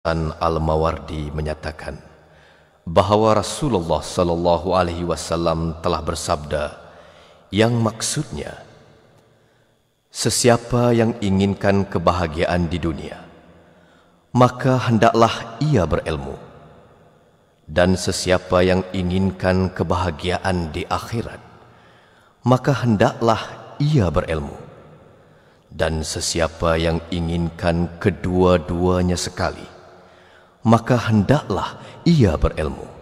An Al-Mawardi menyatakan bahawa Rasulullah sallallahu alaihi wasallam telah bersabda yang maksudnya sesiapa yang inginkan kebahagiaan di dunia maka hendaklah ia berilmu dan sesiapa yang inginkan kebahagiaan di akhirat maka hendaklah ia berilmu dan sesiapa yang inginkan kedua-duanya sekali maka hendaklah ia berilmu.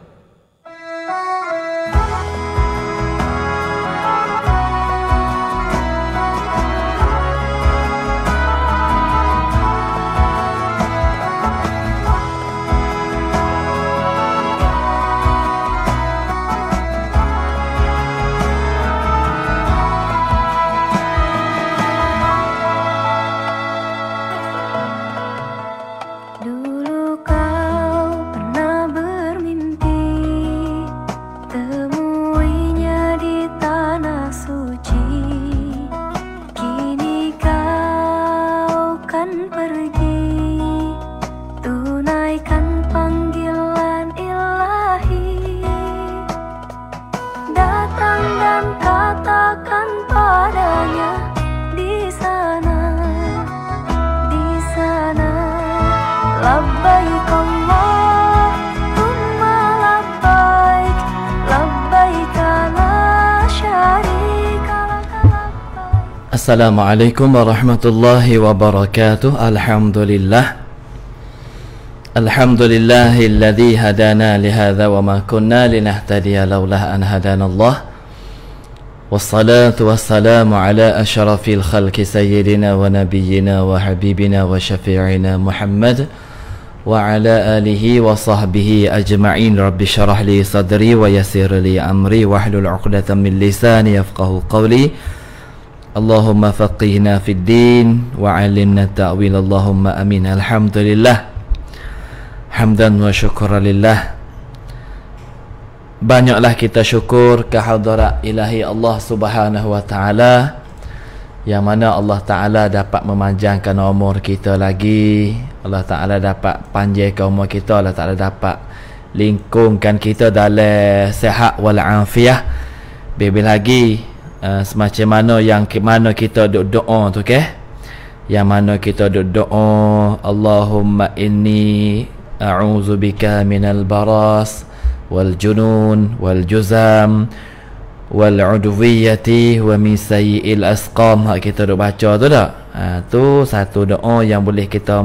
السلام عليكم ورحمة الله وبركاته الحمد لله الحمد لله الذي هدانا لهذا وما كنا لنهتدي لولا أن هدانا الله والصلاة والسلام على أشرف الخلق سيدنا ونبينا وحبيبنا وشفيعنا محمد وعلى آله وصحبه أجمعين رب اشرح لي صدري ويسير لي أمري واحلل عقدة من لساني يفقه قولي Allahumma اللهم فقهنا في الدين وعلمنا ta'wil. Allahumma amin. Alhamdulillah. Hamdan حمدا وشكرا لله Banyaklah kita syukur kehadirat ilahi Allah subhanahu wa ta'ala Yang mana Allah ta'ala dapat memanjangkan umur kita lagi Allah ta'ala dapat panjangkan umur kita Allah ta'ala dapat lingkungkan kita dalam sehat walafiyah. afiah Bebel lagi Eh, semacam mana yang mana kita duk doa tu okey yang mana kita duk doa Allahumma inni a'udzubika minal baras wal junun wal juzam wal udwiyati wa min sayyi'il asqam ha, kita duk baca tu dak ha, tu satu doa yang boleh kita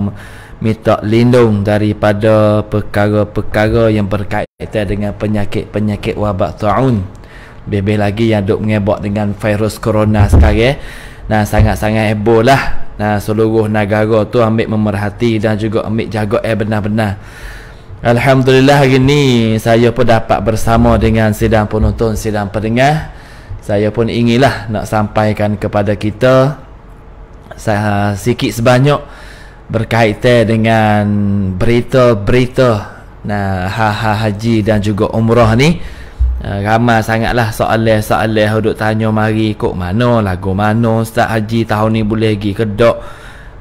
minta lindung daripada perkara-perkara yang berkaitan dengan penyakit-penyakit wabak ta'un lebih lagi yang duk mengebok dengan virus corona sekarang eh. Nah sangat-sangat heboh lah Nah seluruh negara tu ambil memerhati dan juga ambil jaga eh benar-benar Alhamdulillah hari ni saya pun dapat bersama dengan sidang penonton, sidang pendengar Saya pun ingilah nak sampaikan kepada kita saya, Sikit sebanyak berkaitan dengan berita-berita Nah, ha-ha haji dan juga umrah ni Uh, ramai sangatlah soalan-soalan duduk tanya mari kok mana lagu mana Ustaz Haji tahun ni boleh pergi ke dok.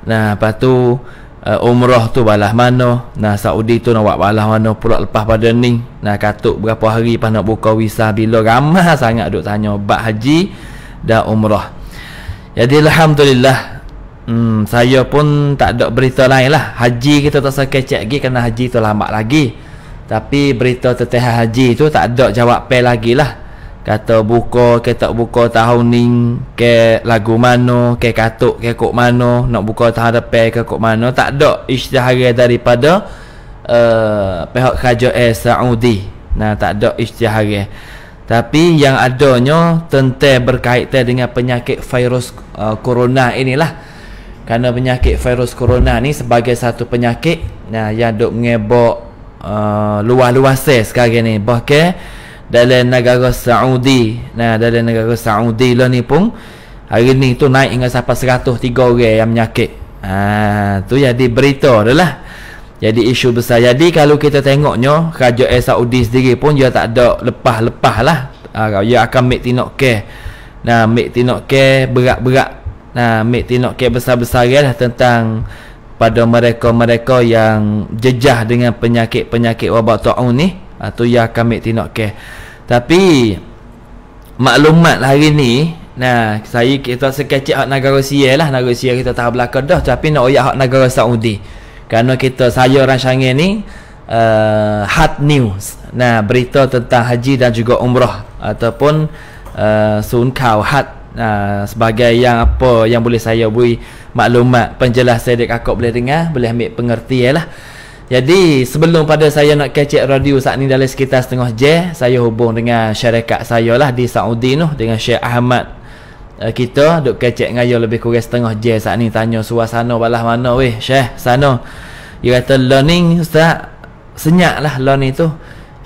Nah, lepas tu uh, umrah tu balas mana? Nah, Saudi tu nak buat balas mana pulak lepas pada ni? Nah, katuk berapa hari pas nak buka visa bila ramai sangat duduk tanya bab haji dan umrah. Jadi alhamdulillah hmm, saya pun tak ada berita lain lah Haji kita tak sakit cek lagi Kerana haji tu lambat lagi tapi berita tetih haji tu tak ada jawab pay lagi lah. Kata buka ke tak buka tahun ni ke lagu mana, ke katuk ke kok mana, nak buka tahun depan ke kok mana. Tak ada isytihara daripada uh, pihak kerajaan Saudi. Nah tak ada isytihara. Tapi yang adanya tentang berkaitan dengan penyakit virus uh, corona inilah. Kerana penyakit virus corona ni sebagai satu penyakit nah, yang duk mengebok Ah, luar-luar uh, sekarang ni bahkan dalam negara Saudi nah dalam negara Saudi lah ni pun hari ni tu naik hingga sampai 103 orang yang menyakit ha, tu jadi berita dah lah jadi isu besar jadi kalau kita tengoknya Raja Air Saudi sendiri pun dia tak ada lepas-lepas lah ha, dia akan make tinok ke, nah make tinok ke, berat-berat nah make tinok ke besar-besar lah tentang pada mereka-mereka yang jejah dengan penyakit-penyakit wabak ta'un ni atau ah, ya kami tindak ke tapi maklumat hari ni nah saya kita sekecik hak negara Sial lah negara Sial kita tak belaka dah tapi nak oyak hak negara Saudi kerana kita saya orang Sangai ni uh, eh, hot news nah berita tentang haji dan juga umrah ataupun uh, sun kau hot uh, sebagai yang apa yang boleh saya buat maklumat penjelasan dek kakak boleh dengar boleh ambil pengertian lah jadi sebelum pada saya nak kecek radio saat ni dalam sekitar setengah je saya hubung dengan syarikat saya lah di Saudi tu dengan Syekh Ahmad uh, kita duk kecek ngaya lebih kurang setengah je saat ni tanya suasana balah mana weh Syekh sana dia kata learning ustaz senyak lah learning tu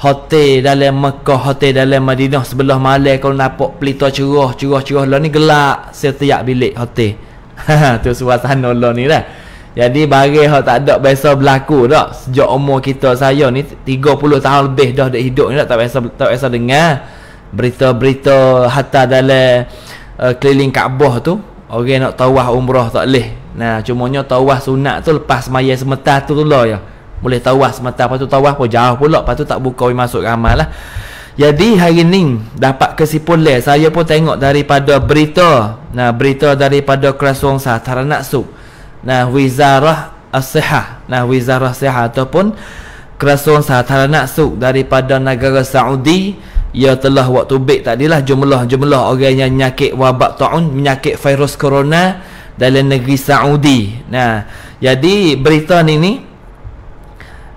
hotel dalam Mekah hotel dalam Madinah sebelah malam kalau nampak pelita cerah cerah cerah lah ni gelap setiap bilik hotel tu suasana lah ni lah jadi bagi hak tak ada biasa berlaku dak sejak umur kita saya ni 30 tahun lebih dah dak hidup ni dak tak biasa tak biasa dengar berita-berita hatta dalam uh, keliling Kaabah tu orang nak tawaf umrah tak leh nah cumanya tawaf sunat tu lepas sembahyang semata tu, tu lah ya boleh tawaf semata lepas tu tawaf pun jauh pula lepas tu tak buka masuk ramal lah jadi hari ini dapat kesimpulan saya pun tengok daripada berita. Nah, berita daripada Kerasuang Sarana Sub. Nah, Wizarah Asihah. Nah, Wizarah Asihah ataupun Kerasuang Sarana Sub daripada negara Saudi ia telah waktu baik lah jumlah-jumlah orang yang nyakit wabak tahun, nyakit virus corona dalam negeri Saudi. Nah, jadi berita ni ni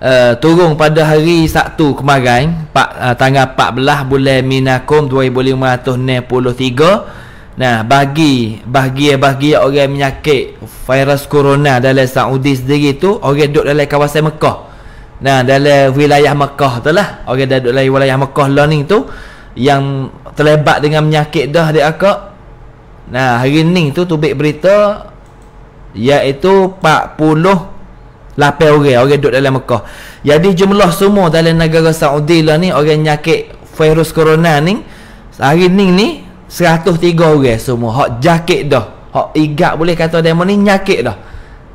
uh, turun pada hari Sabtu kemarin pak uh, tanggal 14 bulan minakum 2563 nah bagi bagi-bagi orang menyakit virus corona dalam Saudi sendiri tu orang duduk dalam kawasan Mekah nah dalam wilayah Mekah tu lah orang duduk dalam wilayah Mekah learning tu yang terlibat dengan menyakit dah dia akak nah hari ni tu tubik berita iaitu Lapan orang okay duduk dalam Mekah Jadi jumlah semua Dalam negara Saudi lah ni Orang nyakit Virus corona ni Hari ni ni tiga orang semua Hak jakit dah Hak igat boleh kata demo ni nyakit dah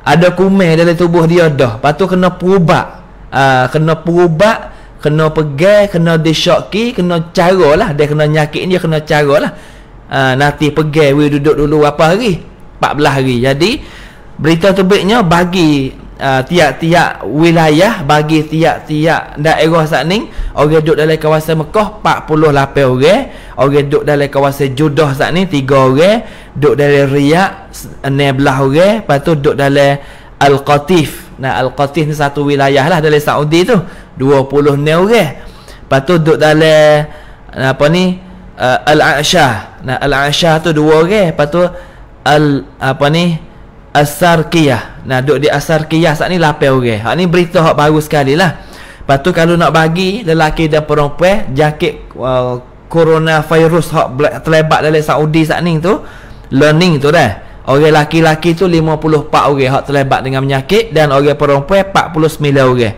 Ada kumeh dalam tubuh dia dah Lepas tu kena perubat uh, ah, Kena perubat Kena pegai Kena disyoki Kena cara lah Dia kena nyakit ni Dia kena cara lah uh, Nanti pegai Weh duduk dulu apa hari 14 hari Jadi Berita terbitnya bagi tiap-tiap uh, wilayah bagi tiap-tiap daerah saat ni orang duduk dalam kawasan Mekah 48 orang orang duduk dalam kawasan Judah saat ni 3 orang duduk dalam Riyak 16 orang lepas tu duduk dalam Al-Qatif nah Al-Qatif ni satu wilayah lah dalam Saudi tu 20 orang lepas tu duduk dalam eh, apa ni uh, eh, Al-Aqsyah nah Al-Aqsyah tu 2 orang lepas tu Al apa ni Asarkiyah. Nah, duduk di Asarkiyah saat ni lapai orang. Okay. Hak ni berita hak baru sekali lah. Lepas tu kalau nak bagi lelaki dan perempuan jaket uh, corona virus hak terlebat dalam Saudi saat ni tu learning tu dah. Orang okay, laki-laki tu 54 orang hak terlebat dengan penyakit dan orang okay, perempuan 49 orang.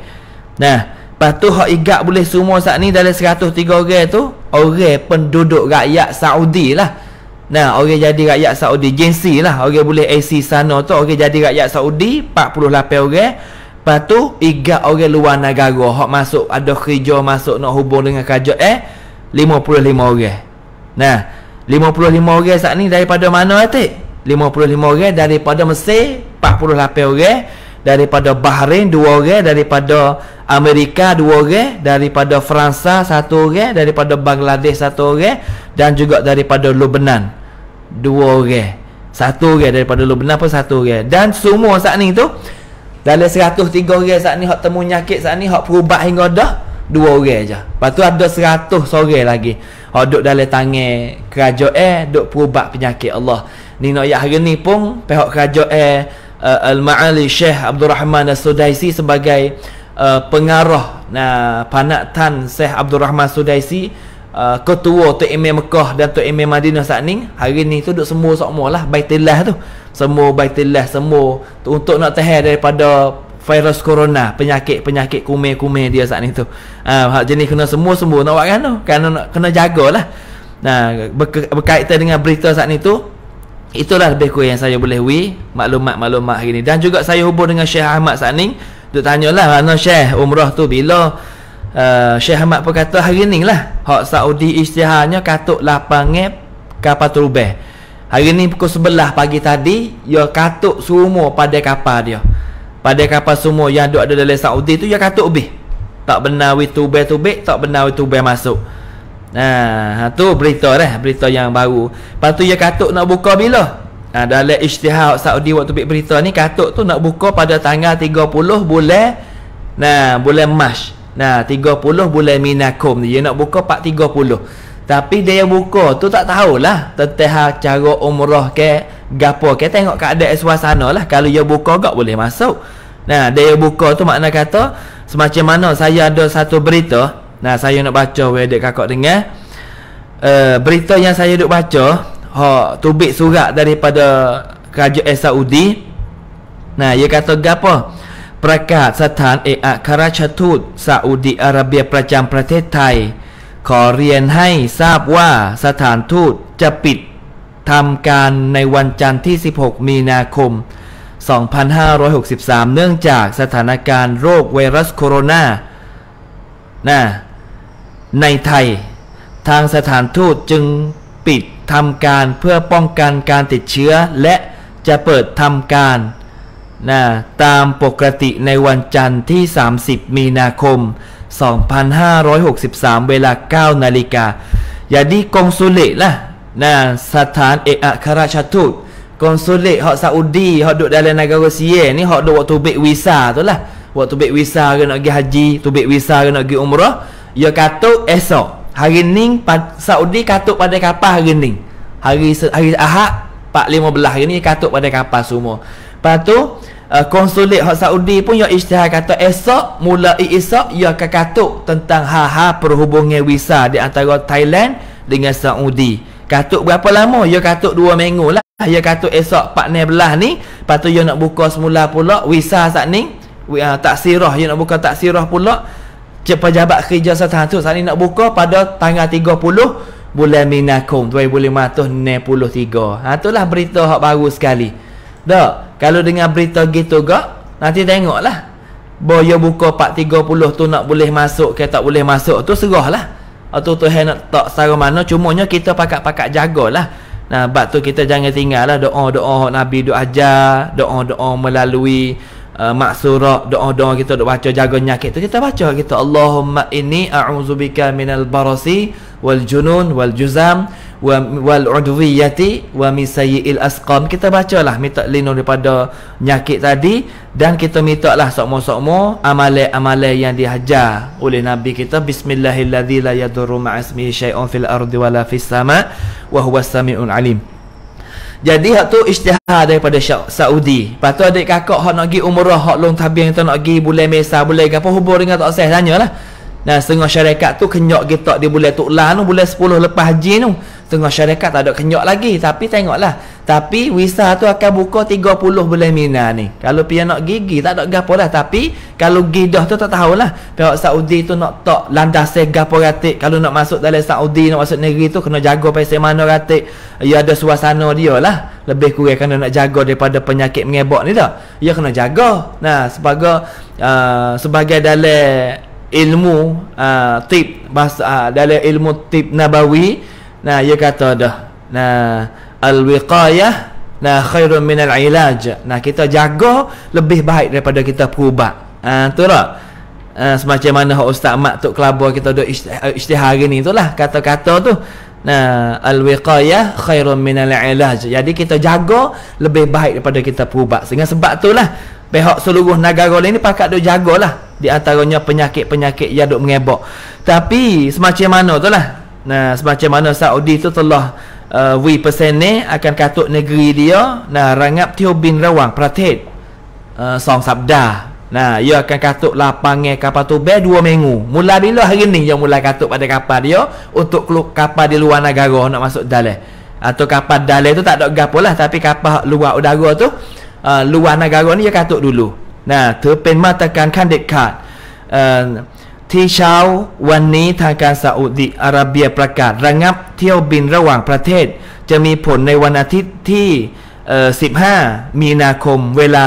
Nah, lepas tu hak igat boleh semua saat ni dalam 103 orang tu orang penduduk rakyat Saudi lah. Nah, orang jadi rakyat Saudi Jensi lah Orang boleh AC sana tu Orang jadi rakyat Saudi 48 orang Lepas tu Iga orang luar negara Hak masuk Ada kerja masuk Nak hubung dengan kajak eh 55 orang Nah 55 orang saat ni Daripada mana Atik? 55 orang Daripada Mesir 48 orang Daripada Bahrain 2 orang Daripada Amerika 2 orang Daripada Fransa 1 orang Daripada Bangladesh 1 orang Dan juga daripada Lebanon dua orang satu orang daripada lu benar pun satu orang dan semua saat ni tu dalam 103 orang saat ni hak temu nyakit saat ni hak perubat hingga dah dua orang aja lepas tu ada seratus orang lagi hak duk dalam tangan kerajaan eh, duk perubat penyakit Allah ni nak yak hari ni pun pihak kerajaan eh, uh, al-ma'ali Syekh Abdul Rahman As-Sudaisi sebagai uh, pengarah nah tan Syekh Abdul Rahman sudaisi uh, ketua Tok Imam Mekah dan Tok Imam Madinah saat ni hari ni tu duk semua semualah baitillah tu semua baitillah semua tu untuk nak tahan daripada virus corona penyakit-penyakit kumeh-kumeh dia saat ni tu uh, jenis kena semua-semua nak buat kan tu kena, kena jagalah nah berkaitan dengan berita saat ni tu itulah lebih kurang yang saya boleh wi maklumat-maklumat hari ni dan juga saya hubung dengan Syekh Ahmad saat ni duk tanyalah mana Syekh umrah tu bila uh, eh, Syekh Ahmad pun kata hari ni lah Hak Saudi istiharnya katuk lapangan kapal terubah Hari ni pukul sebelah pagi tadi Ya katuk semua pada kapal dia Pada kapal semua yang ada dalam Saudi tu Ya katuk lebih Tak benar with tubeh tubeh Tak benar with tubeh masuk Nah, tu berita dah, berita yang baru. Lepas tu ya katuk nak buka bila? Nah, dalam ijtihad Saudi waktu berita ni katuk tu nak buka pada tanggal 30 bulan nah bulan Mac. Nah 30 bulan minakum ni Dia nak buka part 30 Tapi dia yang buka tu tak tahulah Tentang ha, cara umrah ke gapo ke Tengok keadaan suasana lah Kalau dia buka tak boleh masuk Nah dia yang buka tu makna kata Semacam mana saya ada satu berita Nah saya nak baca Wadid kakak dengar uh, Berita yang saya duk baca ha, Tubik surat daripada Kerajaan Saudi Nah dia kata gapur ประกาศสถานเอกอัครราชทูตซาอุดิอาระเบียประจำประเทศไทย ขอเรียนให้ทราบว่าสถานทูตจะปิดทำการในวันจันทร์ที่ 16 มีนาคม 2563 เนื่องจากสถานการณ์โรคไวรัสโคโรนานะในไทย ทางสถานทูตจึงปิดทำการเพื่อป้องกันการติดเชื้อและจะเปิดทำการนะตามปกติในวันจันทร์ที่30มีนาคม2563เวลา9นาฬิกาอย่าดีกงสุลิละนะสถานเอกอัครราชทูตกงสุลิฮอซาอุดีฮอดูดาเลนากาโกเซียนี่ฮอดูวัตถุเบกวีซาตัวละวัตถุเบกวีซาก็นักกิฮัจีตุเบกวีซาก็นักกิอุมรอห์ยาคาตุเอสโซฮารินิงปัตซาอุดีคาตุปัตเดคาปาฮารินิงฮาริฮาริอาฮะปัตลิโมเบลฮารินิคาตุปัตเดคาปาซูโม Lepas tu uh, Konsulit Hak Saudi pun Ya isytihar kata Esok Mulai esok Ya akan katuk Tentang ha-ha Perhubungan visa Di antara Thailand Dengan Saudi Katuk berapa lama Ya katuk 2 minggu lah Ya katuk esok pak belah ni Lepas tu ya nak buka Semula pula Visa saat ni uh, Taksirah Ya nak buka tak taksirah pula Cepat jabat kerja Saat ni nak buka Pada tanggal 30 Bulan Minakum 2563 Ha itulah berita Hak baru sekali Dah, kalau dengar berita gitu gak, nanti tengoklah. Boyo buka 430 tu nak boleh masuk ke tak boleh masuk tu serahlah. Atau Tuhan nak tak sara mana cumanya kita pakak-pakak pakat jagalah. Nah, bab tu kita jangan tinggal lah doa-doa Nabi doa ajar, doa-doa melalui uh, mak doa-doa kita duk baca jaga nyakit tu kita baca kita Allahumma inni a'udzubika minal barasi wal junun wal juzam wa wal udwiyati wa min asqam kita bacalah minta lindung daripada penyakit tadi dan kita minta lah sokmo-sokmo amale amale yang dihajar oleh nabi kita bismillahillazi la yadurru ma'asmi syai'un fil ardi wala fis sama' wa huwa samiul alim jadi hak tu isytihar daripada Saudi. Patu adik kakak hak nak pergi umrah, hak long tabing tu nak pergi bulan Mesa, bulan gapo hubung dengan tak sah tanyalah. Nah, setengah syarikat tu kenyok kita di bulan Tuklan tu, bulan 10 lepas haji tu tengah syarikat tak ada kenyok lagi tapi tengoklah tapi visa tu akan buka 30 bulan mina ni kalau pian nak gigi tak ada gapo lah tapi kalau gidah tu tak tahulah pihak Saudi tu nak tok landas gapo ratik kalau nak masuk dalam Saudi nak masuk negeri tu kena jaga pai mana ratik ia ya, ada suasana dia lah lebih kurang kena nak jaga daripada penyakit mengebok ni tak ia ya, kena jaga nah sebagai uh, sebagai dalam ilmu uh, tip bahasa uh, dalam ilmu tip nabawi Nah, ia kata dah. Nah, al-wiqayah nah khairun minal ilaj. Nah, kita jaga lebih baik daripada kita perubat. Ah, ha, tu lah. Ha, semacam mana Ustaz Mak Tok Kelabu kita duk isytihar eh, hari ni tu lah kata-kata tu. Nah, al-wiqayah khairun minal ilaj. Jadi kita jaga lebih baik daripada kita perubat. Sehingga sebab tu lah pihak seluruh negara lain ni pakat duk jagalah di antaranya penyakit-penyakit yang dok mengebok. Tapi semacam mana itulah. Nah, semacam mana Saudi tu telah uh, we persen ni akan katuk negeri dia nah rangap tiobin rawang pratet uh, song sabda nah ia akan katuk lapangan eh, kapal tu ber dua minggu mula bila hari ni yang mula katuk pada kapal dia untuk keluar kapal di luar negara nak masuk dalai eh. atau kapal dalai eh tu tak ada gapo lah tapi kapal luar udara tu uh, luar negara ni dia katuk dulu nah terpen matakan kandik card uh, ที่เช้าวันนี้ทางการซาอุดิอาระเบียประกาศระงับเที่ยวบินระหว่างประเทศ จะมีผลในวันอาทิตย์ที่ 15 มีนาคมเวลา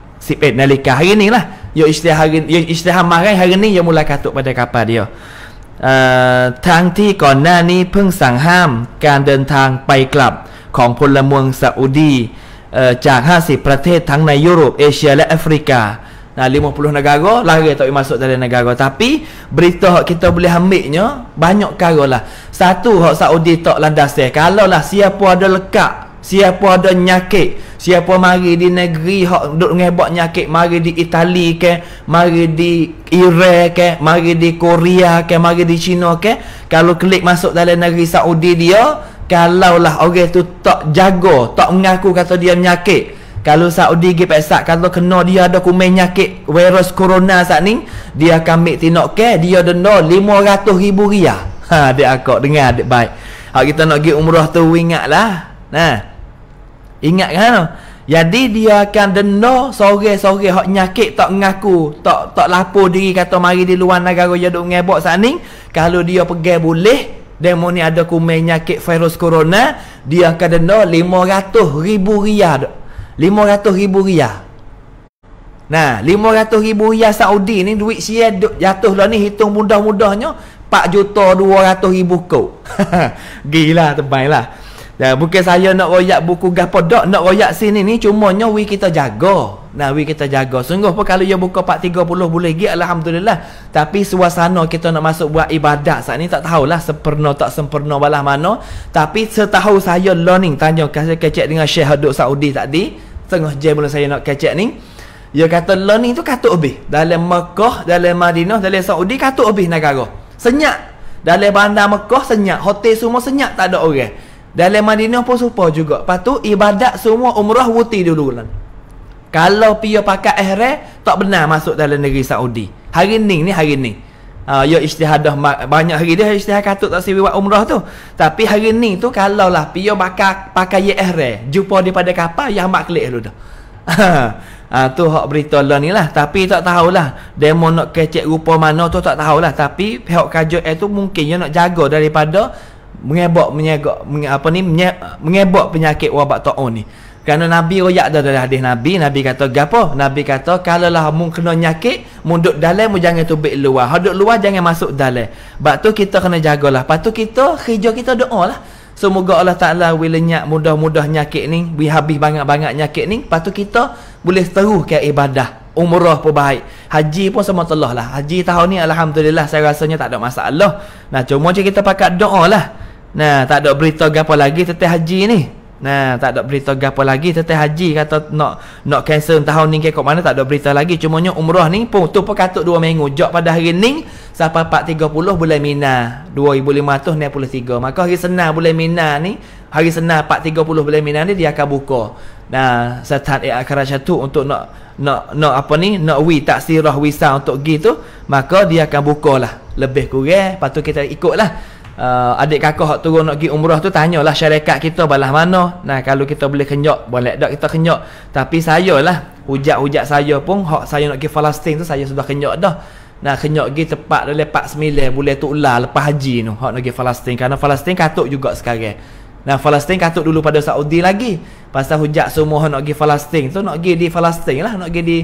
10 11นาฬิกาให้กันี้ละโยอิสติฮากินโยอิสตฮามาไง้าหกนนี้ยามุลากาตุปะเดกาปาเดียวทางที่ก่อนหน้านี้เพิ่งสั่งห้ามการเดินทางไปกลับของพลเมืองซาอุดีจาก 50 ประเทศ ทั้งในยุโรปเอเชียและแอฟริกา Nah 50 negara lari tak boleh masuk dalam negara tapi berita hak kita boleh ambilnya banyak lah. Satu hak Saudi tak landas dia. Kalau lah siapa ada lekat, siapa ada nyakit, siapa mari di negeri hak duk ngebak nyakit mari di Itali ke, mari di Iran ke, mari di Korea ke, mari di China ke, kalau klik masuk dalam negeri Saudi dia, kalaulah orang tu tak jaga, tak mengaku kata dia menyakit, kalau Saudi pergi pesak Kalau kena dia ada kumen nyakit Virus corona saat ni Dia akan ambil tindak ke Dia denda 500 ribu riyah Ha adik aku Dengar adik baik Kalau kita nak pergi umrah tu Ingat lah Nah, ha. Ingat kan no? Ha. Jadi dia akan denda sore-sore hak nyakit tak ngaku, tak tak lapor diri kata mari di luar negara dia duduk ngebok saning. Kalau dia pergi boleh, demo ni ada kumen nyakit virus corona, dia akan denda ribu riyal. Lima ratus ribu ria. Nah, lima ratus ribu ria Saudi ni duit siya jatuh lah ni hitung mudah-mudahnya 4 juta ratus ribu kau Gila tebal lah. Nah, bukan saya nak royak buku gapo dok nak royak sini ni cumanya we kita jaga. Nah we kita jaga. Sungguh pun kalau ia buka pak 30 boleh lagi, alhamdulillah. Tapi suasana kita nak masuk buat ibadat saat ni tak tahulah sempurna tak sempurna balah mana. Tapi setahu saya learning tanya kasih kecek dengan Syekh Haduk Saudi tadi. Tengah jam mula saya nak kecek ni. Dia kata learning tu katuk habis. Dalam Mekah, dalam Madinah, dalam Saudi katuk habis negara. Senyap. Dalam bandar Mekah senyap. Hotel semua senyap tak ada orang. Dalam Madinah pun serupa juga. Lepas tu ibadat semua umrah wuti dulu lah. Kalau pia pakai ihram tak benar masuk dalam negeri Saudi. Hari ni ni hari ni. Ah uh, ya ijtihadah banyak hari dia istihadah katuk tak sibuk buat umrah tu. Tapi hari ni tu kalau lah pia pakai pakai ihram jumpa daripada kapal yang mak kelik dulu dah. Ah uh, tu hak berita lah ni lah tapi tak tahulah demo nak kecek rupa mana tu tak tahulah tapi pihak kajut itu eh mungkin mungkinnya nak jaga daripada mengebok menyegok menge, apa ni menye, mengebok penyakit wabak ta'un ni kerana Nabi royak dah dari hadis Nabi Nabi kata gapo Nabi kata kalau lah mung kena nyakit mung duduk dalam mung jangan tubik luar ha, duduk luar jangan masuk dalam sebab tu kita kena jagalah lepas tu kita kerja kita doa lah semoga Allah Ta'ala bila nyak mudah-mudah nyakit ni bila habis banyak-banyak nyakit ni lepas kita boleh teruh ke ibadah umrah pun baik haji pun sama telah lah haji tahun ni Alhamdulillah saya rasanya tak ada masalah nah cuma je kita pakai doa lah Nah, tak ada berita gapo lagi tentang haji ni. Nah, tak ada berita gapo lagi tentang haji kata nak nak cancel tahun ni ke kok mana tak ada berita lagi. Cumanya umrah ni pun tu pun katuk 2 minggu jak pada hari ni sampai 430 bulan Mina 2563. Maka hari Senin bulan Mina ni, hari Senin 430 bulan Mina ni dia akan buka. Nah, setan ia akan satu untuk nak nak nak apa ni nak wi tak sirah wisa untuk gitu maka dia akan bukalah lebih kurang lepas tu kita ikutlah uh, adik kakak hak turun nak pergi umrah tu tanyalah syarikat kita balas mana. Nah kalau kita boleh kenyok boleh dak kita kenyok. Tapi saya lah, hujak-hujak saya pun hak saya nak pergi Palestin tu saya sudah kenyok dah. Nah kenyok pergi tepat dalam 49 boleh tu ular lepas haji tu hak nak pergi Palestin kerana Palestin katuk juga sekarang. Nah Palestin katuk dulu pada Saudi lagi Pasal hujak semua nak pergi Palestin So nak pergi di Palestin lah Nak pergi di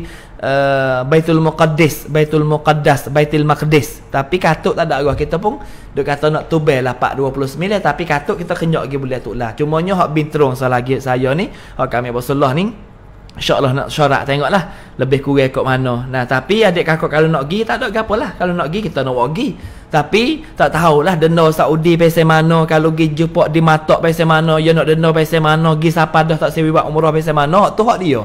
uh, Baitul Muqaddis Baitul Muqaddas Baitul Maqdis Tapi katuk tak ada gua kita pun Dia kata nak tubel lah 429 Tapi katuk kita kenyok pergi boleh tu lah Cumanya hak bintrong salah lagi saya ni Hak kami bersalah ni InsyaAllah nak syarat tengoklah Lebih kurang kot mana Nah tapi adik kakak kalau nak pergi Tak ada apa lah Kalau nak pergi kita nak pergi Tapi tak tahulah Denda Saudi pasal mana Kalau pergi jumpa di matok pasal mana Ya nak denda pasal mana Gi siapa dah tak sewi buat umrah pasal mana Tu hak dia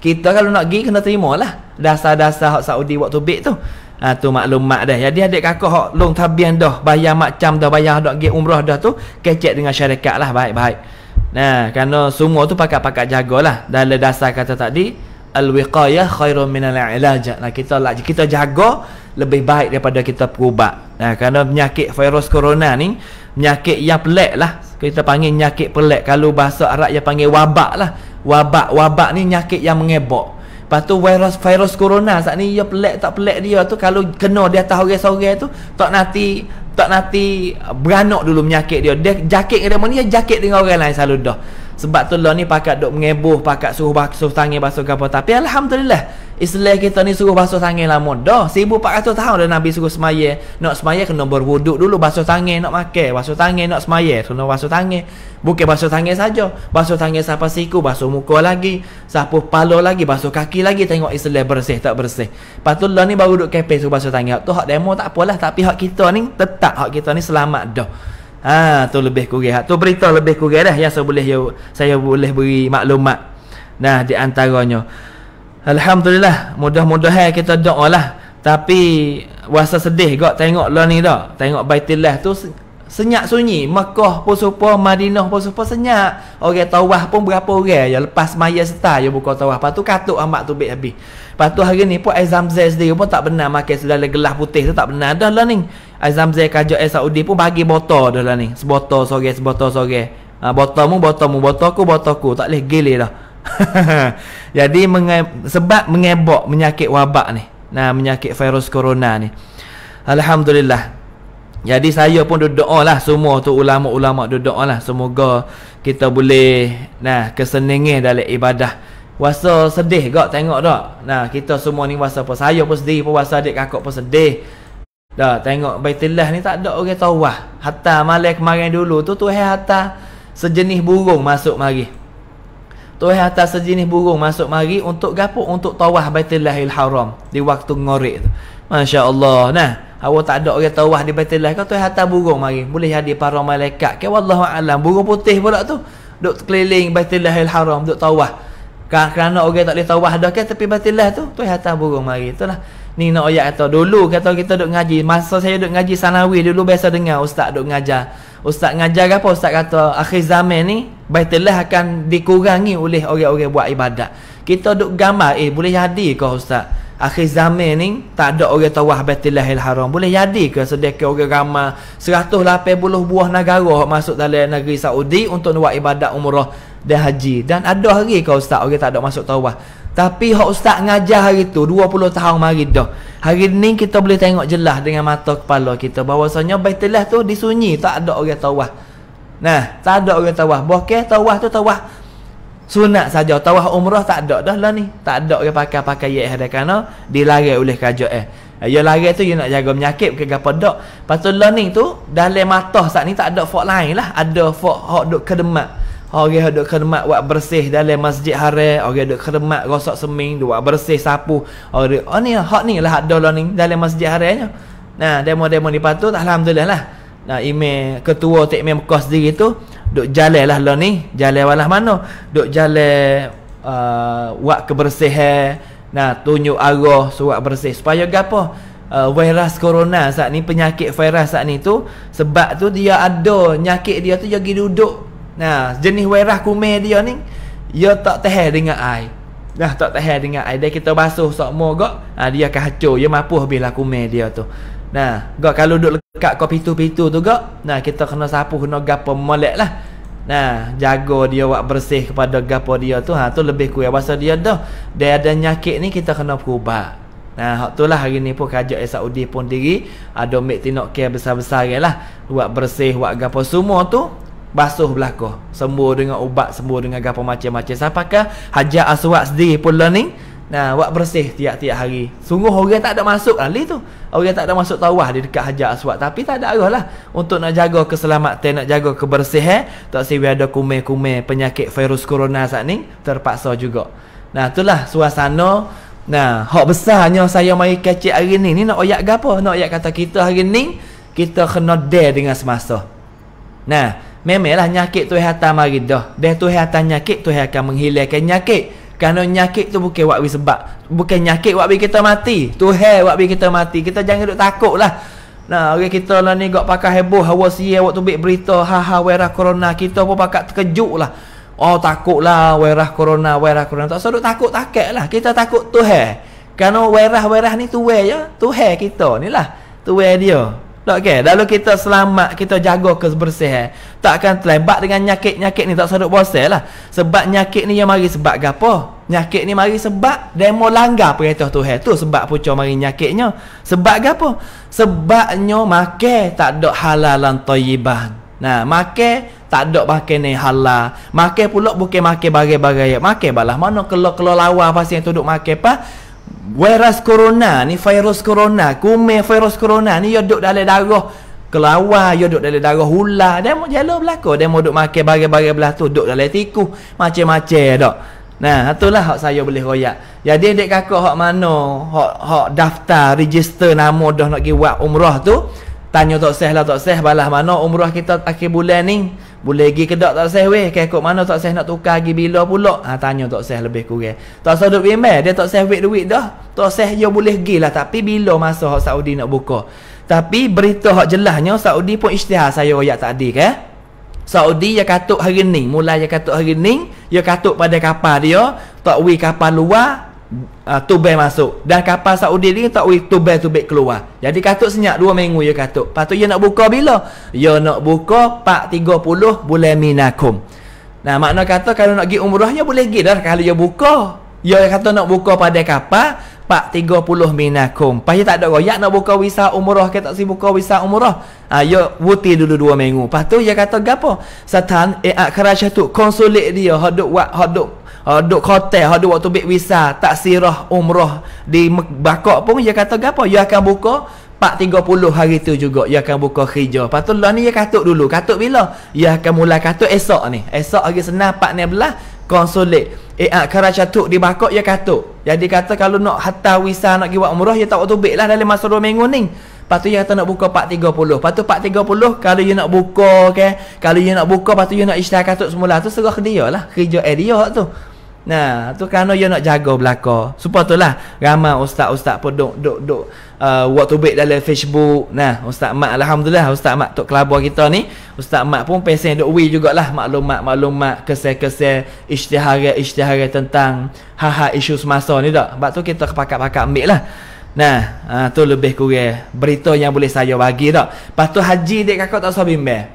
Kita kalau nak pergi kena terima lah Dasar-dasar hak Saudi waktu big tu Ha, tu maklumat dah. Jadi adik kakak hak long tabian dah. Bayar macam dah. Bayar dah. Gek umrah dah tu. Kecek dengan syarikat lah. Baik-baik. Nah, kerana semua tu pakat-pakat jagalah. Dalam dasar kata tadi, al-wiqayah khairun minal ilaj. Nah, kita lah kita jaga lebih baik daripada kita perubat. Nah, kerana penyakit virus corona ni penyakit yang pelik lah. Kita panggil penyakit pelik kalau bahasa Arab yang panggil wabak lah. Wabak, wabak ni penyakit yang mengebok. Lepas tu virus virus corona saat ni ia pelik tak pelik dia tu kalau kena dia atas orang-orang tu tak nanti tak nanti beranak dulu menyakit dia. Dia jaket dia mana dia jaket dengan orang lain selalu dah. Sebab tu lah ni pakat duk mengeboh Pakat suruh basuh tangan basuh gapa Tapi Alhamdulillah Islam kita ni suruh basuh tangan lama Dah 1400 tahun dah Nabi suruh semaya Nak semaya kena berwuduk dulu Basuh tangan nak makan Basuh tangan nak semaya Kena basuh tangan Bukan basuh tangan saja Basuh tangan siapa siku Basuh muka lagi Sapu palo lagi Basuh kaki lagi Tengok Islam bersih tak bersih Lepas tu lah ni baru duk kepe suruh basuh tangan Tu hak demo tak apalah Tapi hak kita ni tetap Hak kita ni selamat dah Ha tu lebih kurang. Ha tu berita lebih kurang dah yang saya boleh saya boleh beri maklumat. Nah di antaranya. Alhamdulillah mudah-mudahan kita doalah. Tapi wasa sedih gak tengok lah ni dah. Tengok Baitullah tu senyap sunyi. Mekah pun serupa, Madinah pun serupa senyap. Orang tawah pun berapa orang ya lepas maya setar ya buka tawah. Patu katuk amak tu habis. Patu hari ni pun Azam Zaz dia pun tak benar makan sedala gelas putih tu tak benar dah lah ni. Azam Zai Kajak Air Saudi pun bagi botol dah lah ni. Sebotol sore, sebotol sore. Ha, ah, botol mu, botol mu. Botol ku, botol ku. Tak boleh gila dah. Jadi menge- sebab mengebok menyakit wabak ni. Nah, menyakit virus corona ni. Alhamdulillah. Jadi saya pun doa lah semua tu ulama-ulama doa lah. Semoga kita boleh nah kesenengi dalam ibadah. Wasa sedih gak tengok tak? Nah, kita semua ni wasa apa? Saya pun sedih, pun wasa adik kakak pun sedih. Dah tengok Baitullah ni tak ada orang okay, tawah. Hatta malam kemarin dulu tu Tuhan hatta sejenis burung masuk mari. Tuhan hatta sejenis burung masuk mari untuk gapo? Untuk tawah Baitullahil Haram di waktu ngorek tu. Masya-Allah. Nah, awak tak ada orang okay, tawah di Baitullah kau Tuhan hatta burung mari. Boleh hadir para malaikat. Ke wallahu alam burung putih pula tu. Duk keliling Baitullahil Haram duk tawah. Kan kerana orang okay, tak boleh tawah dah ke tepi Baitullah tu, Tuhan hatta burung mari. Itulah. Ni nak ayat kata Dulu kata kita duduk ngaji Masa saya duduk ngaji sanawi Dulu biasa dengar ustaz duduk ngajar Ustaz ngajar apa? Ustaz kata Akhir zaman ni Baitullah akan dikurangi oleh orang-orang buat ibadat Kita duduk gambar Eh boleh jadi ke ustaz? Akhir zaman ni Tak ada orang tawah Baitullah haram Boleh jadi ke sedekah orang ramai 180 buah negara Masuk dalam negeri Saudi Untuk buat ibadat umrah dan haji Dan ada hari ke ustaz Orang tak ada masuk tawah tapi hak ustaz ngajar hari tu 20 tahun mari dah. Hari ni kita boleh tengok jelas dengan mata kepala kita bahawasanya Baitullah tu disunyi, tak ada orang tawah. Nah, tak ada orang tawaf. Bokeh tawah tu tawah. sunat saja. tawah umrah tak ada dah lah ni. Tak ada orang pakai pakai yang ada kerana dilarang oleh kerajaan. Eh. Ya larang tu dia nak jaga menyakit ke gapo dak. Pasal learning tu dalam mata saat ni tak ada fault lain lah. Ada fault hak duk kedemak. Orang yang duduk kermat buat bersih dalam masjid hari. orang yang duduk kermat rosak seming, buat bersih sapu. Orang dia, oh ni hak ni lah ada lah ni dalam masjid hari haramnya. Nah, demo-demo ni patut alhamdulillah lah. Nah, ime ketua tak ime Mekah sendiri tu duk jalan lah lah ni, jalan walah mana? Duk jalan a uh, buat nah tunjuk arah suat bersih supaya gapo? Uh, virus corona saat ni penyakit virus saat ni tu sebab tu dia ada nyakit dia tu jadi duduk Nah, jenis wairah kumeh dia ni Dia tak teher dengan air Dah tak teher dengan air Dia kita basuh semua. mogok ha, ah, Dia kacau Dia mampu habis lah kumeh dia tu Nah, gak kalau duduk lekat kau pitu-pitu tu gak Nah, kita kena sapu kena gapa molek lah Nah, jaga dia buat bersih kepada gapa dia tu ha, tu lebih kuih Masa dia dah Dia ada nyakit ni kita kena perubah Nah, hak tu lah hari ni pun kajak eh, Saudi pun diri Ada make tinok care besar-besar lah Buat bersih, buat gapa semua tu basuh belakang sembuh dengan ubat sembuh dengan gapo macam-macam siapakah Haji aswad sendiri pun learning nah buat bersih tiap-tiap hari sungguh orang tak ada masuk Ali ah, tu orang tak ada masuk tawah di dekat Haji aswad tapi tak ada arahlah untuk nak jaga keselamatan nak jaga kebersihan eh? tak si ada kume-kume penyakit virus corona saat ni terpaksa juga nah itulah suasana nah hak besarnya saya mai kecil hari ni ni nak oyak gapo nak oyak kata kita hari ni kita kena dare dengan semasa nah Memelah nyakit tu hatan mari dah. Dah tu hatan nyakit tu akan menghilangkan nyakit. Kerana nyakit tu bukan wakwi sebab. Bukan nyakit wakwi kita mati. Tu hai wakwi kita mati. Kita jangan duduk takut lah. Nah, orang okay, kita lah ni Gak pakai heboh Hawa siya Waktu baik berita Haha wairah corona Kita pun pakai terkejut lah Oh takut lah Wairah corona Wairah corona Tak sedut takut takut lah Kita takut tu hai Kerana wairah-wairah ni tu hai ya Tu hai kita ni lah Tu hai dia Okay, lalu kita selamat, kita jaga kebersihan. Tak akan terlebat dengan nyakit-nyakit ni tak sadut bosel lah sebab nyakit ni yang mari sebab gapo nyakit ni mari sebab demo langgar perintah Tuhan tu sebab pucuk mari nyakitnya sebab gapo sebabnya makan tak ada halalan tayyiban nah makan tak ada makan ni halal makan pula bukan makan bagai-bagai makan balah mana kelo-kelo lawa pasti yang duduk makan pa virus corona ni virus corona kumeh virus corona ni yang duduk dalam darah Kelawar dia duduk dalam darah hula Dia mau jalan belakang Dia mau duduk makan bagai-bagai belah tu Duduk dalam tiku Macam-macam tak Nah, itulah hak saya boleh royak. Jadi dek kakak hak mana? Hak hak daftar register nama dah nak pergi buat umrah tu. Tanya tok Syekh lah tok Syekh balas mana umrah kita akhir bulan ni? boleh pergi dok tak sah weh ke kok mana tak sah nak tukar lagi bila pula ha tanya tak sah lebih kurang tak sah duk bimbang dia tak sah duit duit dah tak sah dia boleh gi lah tapi bila masa hak Saudi nak buka tapi berita hak jelasnya Saudi pun isytihar saya ayat tadi ke Saudi ya katuk hari ni mula ya katuk hari ni ya katuk pada kapal dia tak wi kapal luar uh, tubeh masuk dan kapal Saudi ni tak boleh tubeh-tubeh keluar jadi katuk senyap dua minggu ya katuk lepas tu ya nak buka bila? ya nak buka pak 30 bulan minakum nah makna kata kalau nak pergi umrahnya boleh pergi dah kalau ya buka ya kata nak buka pada kapal Pak 30 minakum. Pasti tak ada royak nak buka visa umrah ke tak si buka visa umrah. Ah ha, yo wuti dulu dua minggu. Pas tu dia kata gapo? Satan e eh, akrasah ah, tu konsulit dia hodok wak hodok hodok kota hodok waktu bik visa tak sirah umrah di Bakok pun dia kata gapo? Dia akan buka Pak 30 hari tu juga Dia akan buka kerja Lepas tu lah ni dia katuk dulu Katuk bila? Dia akan mula katuk esok ni Esok hari senang Pak ni Eh, ah, kerana catuk di bakok, ya katuk. Jadi kata kalau nak hatta wisah, nak pergi buat umrah, ya tak waktu baik lah dalam masa 2 minggu ni. Lepas tu, ya kata nak buka 430. Lepas tu, 430, kalau you ya nak buka, okay? kalau you ya nak buka, lepas tu you ya nak isytihar katuk semula, tu serah dia lah. Kerja eh, dia tu. Nah, tu kerana dia nak jaga belaka. Supa tu lah ramai ustaz-ustaz pun duk duk duk uh, buat tubik dalam Facebook. Nah, Ustaz Mak alhamdulillah Ustaz Mak tok kelabu kita ni, Ustaz Mak pun pesen duk wi jugaklah maklumat-maklumat kesel-kesel isytihar-isytihar tentang ha-ha isu semasa ni dak. Sebab tu kita kepakat-pakat ambil lah. Nah, ha, tu lebih kurang berita yang boleh saya bagi dak. Pastu haji dek kakak tak usah bimbang.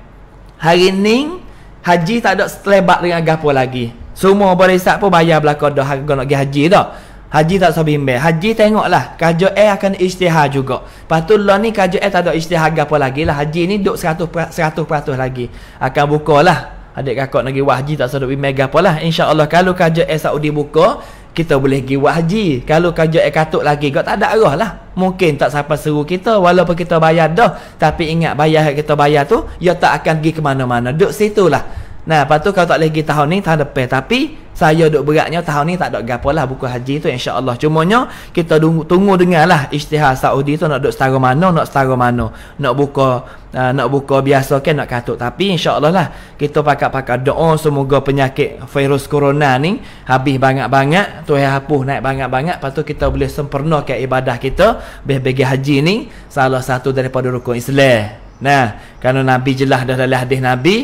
Hari ni haji tak ada selebat dengan gapo lagi. Semua boleh isap pun bayar belakang dah harga nak pergi haji dah. Haji tak sabi bimbel. Haji tengoklah. Kajo eh akan isytihar juga. Lepas tu lah ni kajo eh tak ada isytihar apa lagi lah. Haji ni duduk seratus seratus peratus lagi. Akan buka lah. Adik kakak nak pergi buat haji tak sabi bimbel apa lah. InsyaAllah kalau kajo eh Saudi buka, kita boleh pergi buat haji. Kalau kajo eh katuk lagi, kau tak ada arah lah. Mungkin tak sampai seru kita walaupun kita bayar dah. Tapi ingat bayar kita bayar tu, ia ya tak akan pergi ke mana-mana. Duduk situ lah. Nah, lepas tu kalau tak boleh pergi tahun ni, tahun depan. Tapi, saya duk beratnya tahun ni tak ada gapa lah buku haji tu insyaAllah. Cumanya, kita tunggu, tunggu dengar lah isytihar Saudi tu nak duk setara mana, nak setara mana. Nak buka, uh, nak buka biasa kan, nak katuk. Tapi insyaAllah lah, kita pakai-pakai doa semoga penyakit virus corona ni habis banyak-banyak. Tu yang hapuh naik banyak-banyak. Lepas tu kita boleh sempurna ke ibadah kita. Bagi haji ni, salah satu daripada rukun Islam. Nah, kerana Nabi jelah dah dalam hadis Nabi.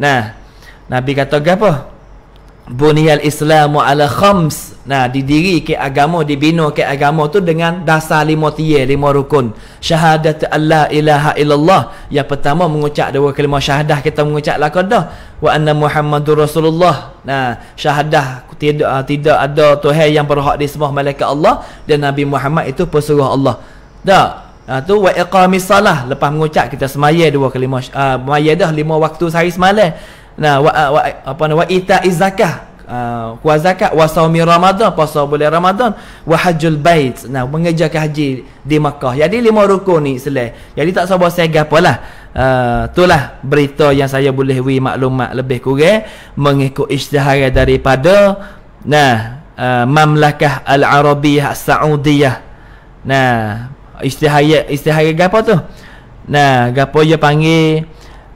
Nah, Nabi kata apa? Bunyal Islamu ala khams. Nah, didiri ke agama, dibina ke agama tu dengan dasar lima tiye, lima rukun. Syahadat Allah ilaha illallah. Yang pertama mengucap dua kalimah syahadah kita mengucap la kodah. Wa anna Muhammadur Rasulullah. Nah, syahadah tidak ah, tidak ada Tuhan yang berhak disembah malaikat Allah dan Nabi Muhammad itu pesuruh Allah. Dah. Ha, tu wa iqamis salah lepas mengucap kita semaya dua kelima uh, ah, semaya dah lima waktu sehari semalam Nah, wa, ah, wa, apa nama wa ita izakah uh, ah, wa zakat ramadan puasa bulan ramadan wajul bait nah mengajar haji di Makkah jadi lima rukun ni selesai jadi tak sabar saya gapalah uh, itulah berita yang saya boleh wi maklumat lebih kurang mengikut isytihar daripada nah uh, mamlakah al Arabiah saudiyah nah isytihar isytihar gapo tu nah gapo dia panggil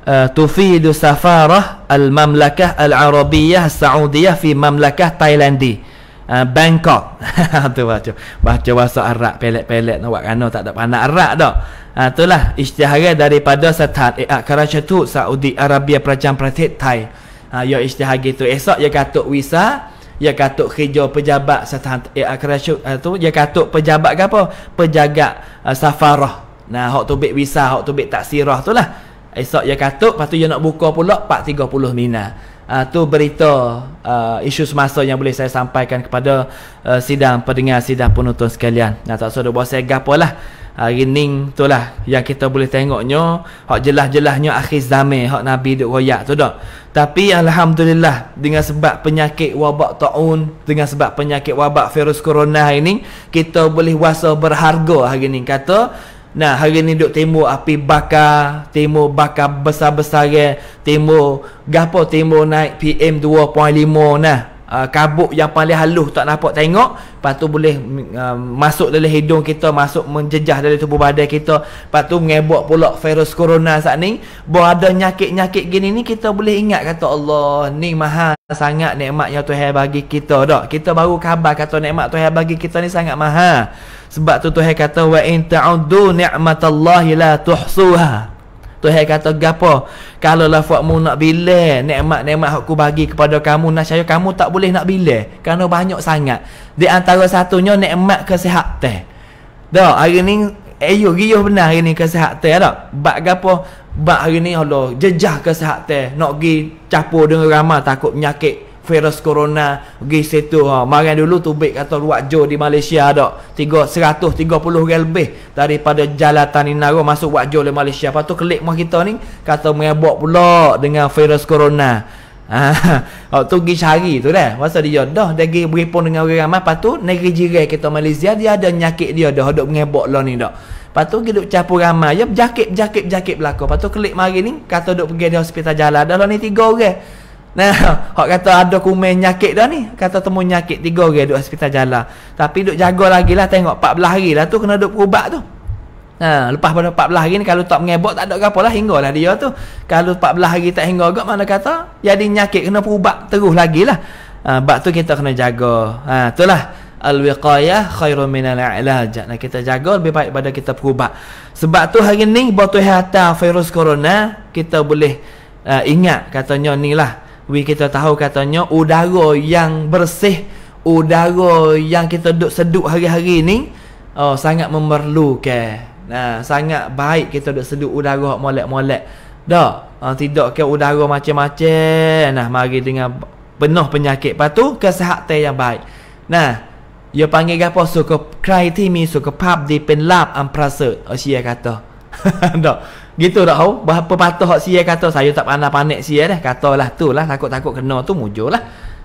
Eh, tufidu safarah al-mamlakah al-arabiyah saudiyah fi mamlakah thailandi uh, bangkok tu baca baca bahasa arab pelek-pelek nak buat kano tak ada pandai arab dak ha, uh, eh, itulah isytiharah daripada satat eh, tu saudi arabia perancang pratet thai ha, uh, ya isytihar gitu esok ya katuk visa. ya katuk kerja pejabat satat eh, akarashatu uh, tu ya katuk pejabat ke apa Pejaga uh, safarah nah hok tu bik visa. hok tu bik taksirah tu lah Esok dia katuk, lepas tu dia nak buka pula 430 mina. Uh, tu berita uh, isu semasa yang boleh saya sampaikan kepada uh, sidang pendengar sidang penonton sekalian. Nah tak sudah so, buat saya lah, Hari ni tu lah yang kita boleh tengoknya Hak jelas jelahnya akhir zaman Hak Nabi duk royak tu dah Tapi Alhamdulillah Dengan sebab penyakit wabak ta'un Dengan sebab penyakit wabak virus corona hari ni Kita boleh wasa berharga hari ni Kata Nah, hari ni duk timur api bakar, timur bakar besar-besar, timur gapo timur naik PM 2.5 nah. Uh, ah, kabut yang paling halus tak nampak tengok lepas tu boleh uh, masuk dalam hidung kita masuk menjejah dalam tubuh badan kita lepas tu mengebuk pula virus corona saat ni buat ada nyakit-nyakit gini ni kita boleh ingat kata Allah ni maha sangat nikmat yang Tuhan bagi kita dok kita baru khabar kata nikmat Tuhan bagi kita ni sangat maha. Sebab tu Tuhan kata wa in ta'uddu ni'matallahi la tuhsuha. Tuhan kata gapo? Kalau lah fuakmu nak bila nikmat-nikmat aku bagi kepada kamu nak nasyaya kamu tak boleh nak bila kerana banyak sangat. Di antara satunya nikmat kesihatan. Dah, hari ni ayo riuh benar hari ni kesihatan tak? Bab gapo? Bab hari ni Allah jejah kesihatan nak pergi capur dengan ramah takut menyakit virus corona pergi situ ha. Marah dulu tu baik kata Wak Jo di Malaysia ada 130 gel lebih daripada Jalan Taninaro masuk Wak Jo di Malaysia. Patu klik mah kita ni kata mengebok pula dengan virus corona. ha. tu pergi cari tu dah. Masa dia dah dia pergi berhimpun dengan orang ramai. Lepas tu negeri jiran kita Malaysia dia ada nyakit dia dah duk mengebok lah ni dah. Lepas tu duk capu ramai. Ya berjakit berjakit berjakit belaka. Lepas tu klik mari ni kata duk pergi di hospital jalan. Dah lah ni tiga orang. Nah, hak kata ada kumen nyakit dah ni. Kata temu nyakit tiga orang duk hospital jalan. Tapi duk jaga lagi lah tengok 14 hari lah tu kena duk perubat tu. Ha, lepas pada 14 hari ni kalau tak mengebok tak ada apa lah hinggalah dia tu. Kalau 14 hari tak hingga agak mana kata jadi nyakit kena perubat terus lagi lah. Ha, bab tu kita kena jaga. Ha, itulah al wiqayah khairu minal ilaj. Nah, kita jaga lebih baik pada kita perubat. Sebab tu hari ni botuh hata virus corona kita boleh uh, ingat katanya ni lah we kita tahu katanya udara yang bersih udara yang kita duduk seduk hari-hari ni oh sangat memerlukan nah sangat baik kita duduk seduk udara molek-molek dah oh, tidak ke udara macam-macam nah mari dengan penuh penyakit patu kesihatan yang baik nah ia panggil gapo suka kriteria suka pap di penlap am prasa oh, kata dah Gitu dah oh. Bah pepatah hak sia kata saya tak pandai panik sia dah. lah tu lah takut-takut kena tu mujur lah.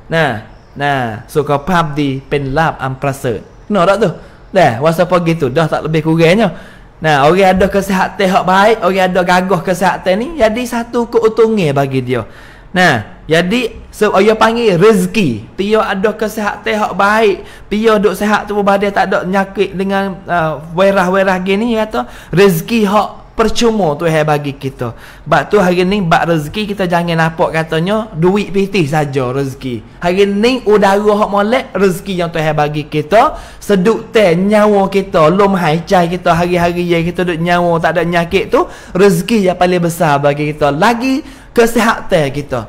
Nah. Nah, so kau pap di pen lap am prasat. Kena tak tu? Dah, wasa pagi tu dah tak lebih kurangnya. Nah, orang ada kesehatan hak baik, orang ada gagah kesehatan ni jadi satu keutungan bagi dia. Nah, jadi so ayo panggil rezeki. Pio ado kesehatan hak baik, pio duk sehat tu badan tak ada nyakit dengan uh, ah, wairah-wairah gini ya tu. Rezeki hak percuma tu Tuhan bagi kita. Sebab tu hari ni bak rezeki kita jangan nampak katanya duit pitih saja rezeki. Hari ni udara hak molek rezeki yang tu Tuhan bagi kita, seduk teh nyawa kita, lom hai cai kita hari-hari yang kita duduk nyawa tak ada nyakit tu rezeki yang paling besar bagi kita. Lagi kesihatan kita.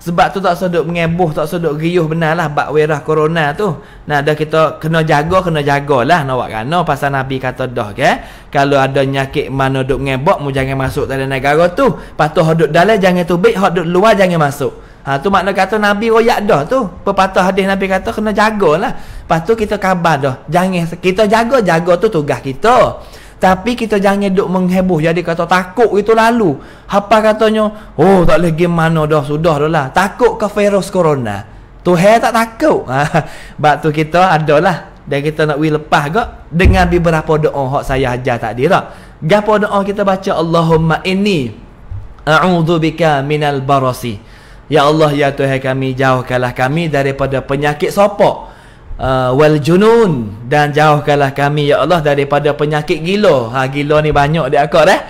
Sebab tu tak sedut mengeboh, tak sedut riuh benar lah bak werah corona tu. Nah, dah kita kena jaga, kena jaga lah. Nak buat kena pasal Nabi kata dah ke. Kalau ada nyakit mana duk mengeboh, mu jangan masuk dalam negara tu. Lepas tu duk dalam, jangan tubik. Hak duk luar, jangan masuk. Ha, tu makna kata Nabi royak dah tu. Pepatah hadis Nabi kata kena jaga lah. Lepas tu kita kabar dah. Jangan, kita jaga, jaga tu tugas kita. Tapi kita jangan duk mengheboh jadi kata takut itu lalu. Apa katanya? Oh tak boleh game mana dah sudah dah lah. Takut ke virus corona. Tuhan tak takut. Sebab ah, tu kita adalah dan kita nak wih lepas kot dengan beberapa doa hak saya ajar tadi tak. Gapo doa kita baca Allahumma inni a'udzubika minal barasi. Ya Allah ya Tuhan kami jauhkanlah kami daripada penyakit sopok uh, wal junun dan jauhkanlah kami ya Allah daripada penyakit gila. Ha gila ni banyak dia akak dah. Eh?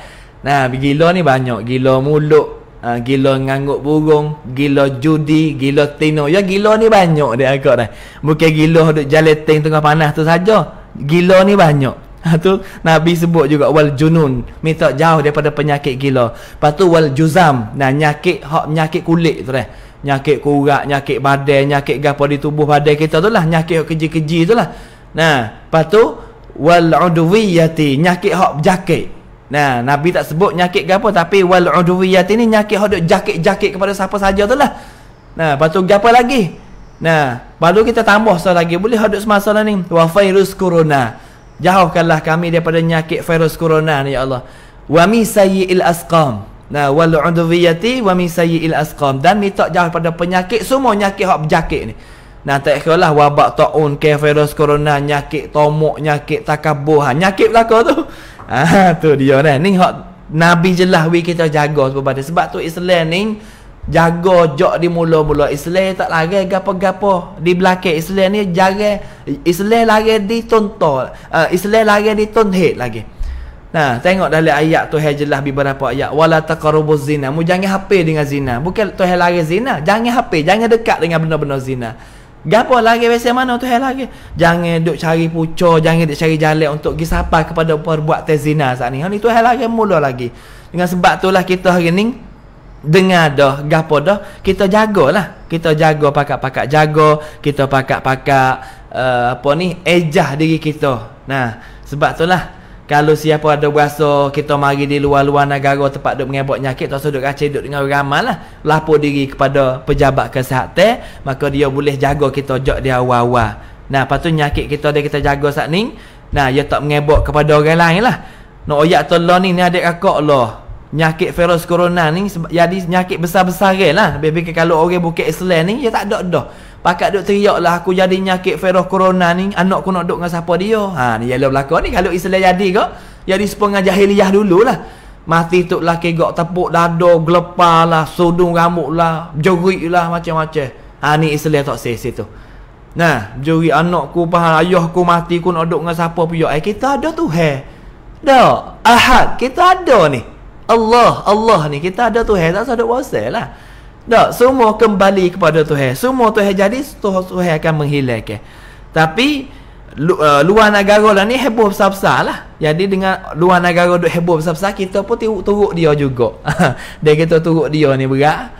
Nah, gila ni banyak, gila mulut, ha, gila nganguk burung, gila judi, gila tino. Ya gila ni banyak dia akak dah. Eh? Bukan gila duk jaleting tengah panas tu saja. Gila ni banyak. Ha, tu Nabi sebut juga wal junun minta jauh daripada penyakit gila. Patu tu wal juzam nah nyakit hak nyakit kulit tu dah. Eh nyakit kurak, nyakit badai, nyakit gapo di tubuh badai kita tu lah, nyakit keji-keji tu lah. Nah, lepas tu wal udwiyati, nyakit hok jakit. Nah, Nabi tak sebut nyakit gapo tapi wal udwiyati ni nyakit hok dok jakit-jakit kepada siapa saja tu lah. Nah, lepas tu gapo lagi? Nah, baru kita tambah satu lagi boleh hok semasa lah ni, wa virus corona. Jauhkanlah kami daripada nyakit virus corona ni ya Allah. Wa mi sayyi'il asqam. Nah, wal udwiyati wa min sayyi'il asqam dan minta jauh daripada penyakit semua penyakit hak berjakit ni. Nah, tak kalah wabak taun ke virus corona, nyakit tomok, nyakit penyakit ha, takabur, penyakit belaka tu. Ah, tu dia kan. Ni hak Nabi jelah we kita jaga sebab pada sebab tu Islam ni jaga jok di mula-mula Islam tak larang gapo-gapo di belakang Islam ni jaga Islam larang dituntut. Uh, eh, Islam larang dituntut lagi. Nah, tengok dalam ayat tu hal jelas beberapa ayat wala taqrabuz zina. Mu jangan hape dengan zina. Bukan tu hal lagi zina. Jangan hape, jangan dekat dengan benda-benda zina. Gapo lagi biasa mana tu hal lagi. Jangan duk cari puca, jangan duk cari jalan untuk gi sapa kepada perbuat te zina saat ni. Ini ha, tu hal lari mula lagi. Dengan sebab itulah kita hari ni dengar dah gapo dah kita jagalah. Kita jaga pakak-pakak jaga, kita pakak-pakak uh, eh, apa ni ejah diri kita. Nah, sebab itulah kalau siapa ada berasa kita mari di luar-luar negara tempat duk mengebot nyakit tak usah duk kacau duk dengan ramal lah lapor diri kepada pejabat kesehatan maka dia boleh jaga kita jok dia awal-awal nah lepas tu nyakit kita dia kita jaga saat ni nah dia tak mengebot kepada orang lain lah nak no, oyak tolo ni ni adik kakak lah nyakit virus corona ni jadi nyakit besar-besar lah lebih-lebih kalau orang bukit Islam ni dia tak ada dah Pakat duk teriak lah aku jadi nyakit virus corona ni. Anak aku nak duk dengan siapa dia. Ha ni yang belakang ni kalau Islam jadi ke? Jadi sepeng jahiliyah dululah. Mati tu laki gok tepuk dada, gelepar lah, sudung rambut lah, jerit lah macam-macam. Ha ni Islam tak sesi tu. Nah, juri anakku pahal ayahku mati ku nak duk dengan siapa pun eh, kita ada tu he. Dak, ahad kita ada ni. Allah, Allah ni kita ada tu he. Tak usah duk wasal lah. Tak, semua kembali kepada Tuhan. Semua Tuhan jadi, Tuhan, Tuhan akan menghilangkan. Tapi, lu, uh, luar negara lah ni heboh besar-besar lah. Jadi, dengan luar negara duk heboh besar-besar, kita pun turut dia juga. dia kita turut dia ni berat.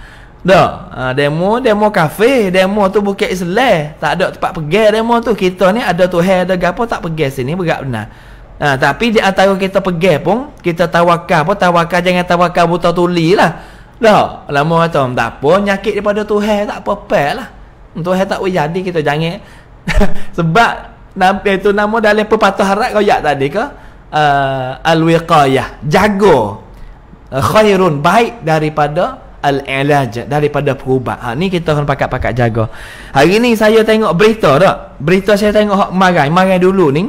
Tak, uh, demo, demo kafe, demo tu bukit Islam. Tak ada tempat pergi demo tu. Kita ni ada Tuhan, ada gapo tak pergi sini, berat benar. Ha, tapi di antara kita pergi pun, kita tawakal pun, tawakal jangan tawakal buta tuli lah. Dah, lama kata tak apa, nyakit daripada Tuhan tak apa lah. Tuhan tak boleh jadi kita jangan. Sebab nampak itu nama dalam pepatah harap kau yak tadi ke? Uh, Al-wiqayah, jago. Eh, khairun baik daripada al-ilaj daripada perubat. Ha ni kita akan pakai pakai jago Hari ni saya tengok berita dak. Berita saya tengok hak marai, marai dulu ni.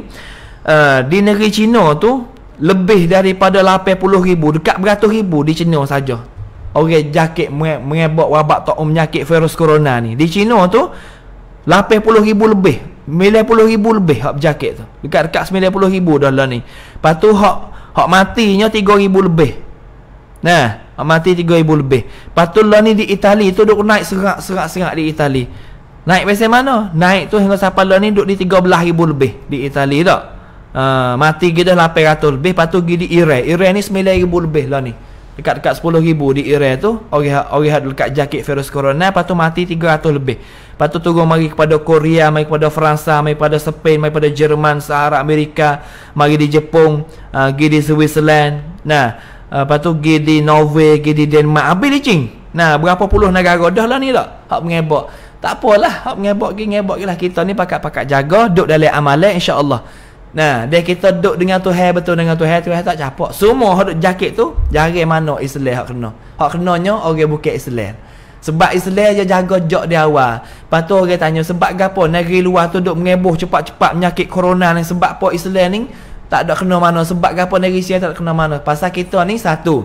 Uh, di negeri Cina tu lebih daripada ribu, dekat beratus ribu di Cina saja orang jakit mengebok wabak tak um nyakit virus corona ni di Cina tu ribu lebih ribu lebih hak berjakit tu dekat-dekat ribu dah lah ni lepas tu hak hak matinya ribu lebih nah hak mati ribu lebih lepas tu lah ni di Itali tu duk naik serak-serak-serak di Itali naik pasal mana? naik tu hingga sampai lah ni duk di ribu lebih di Itali tak? Uh, ah, mati kita 800 lebih lepas tu pergi di Iran Iran ni 9,000 lebih lah ni dekat-dekat 10,000 di Iran tu orang-orang dekat jangkit virus corona lepas tu mati 300 lebih lepas tu turun mari kepada Korea mari kepada Fransa mari kepada Spain mari kepada Jerman Sahara Amerika mari di Jepun uh, pergi di Switzerland nah uh, lepas tu pergi di Norway pergi di Denmark habis di Ching nah berapa puluh negara dah lah ni tak hak mengebok tak apalah hak mengebok pergi mengebok lah kita ni pakat-pakat jaga duduk dalam amalan insyaAllah Nah, dia kita duduk dengan Tuhan betul dengan Tuhan, Tuhan tak capak. Semua hak jaket tu, jari mana Islam hak kena. Hak kenanya orang bukan Islam. Sebab Islam aja jaga jok di awal. Lepas tu orang tanya, sebab gapo negeri luar tu duk mengeboh cepat-cepat menyakit corona ni sebab apa Islam ni tak ada kena mana sebab gapo negeri sini tak ada kena mana. Pasal kita ni satu.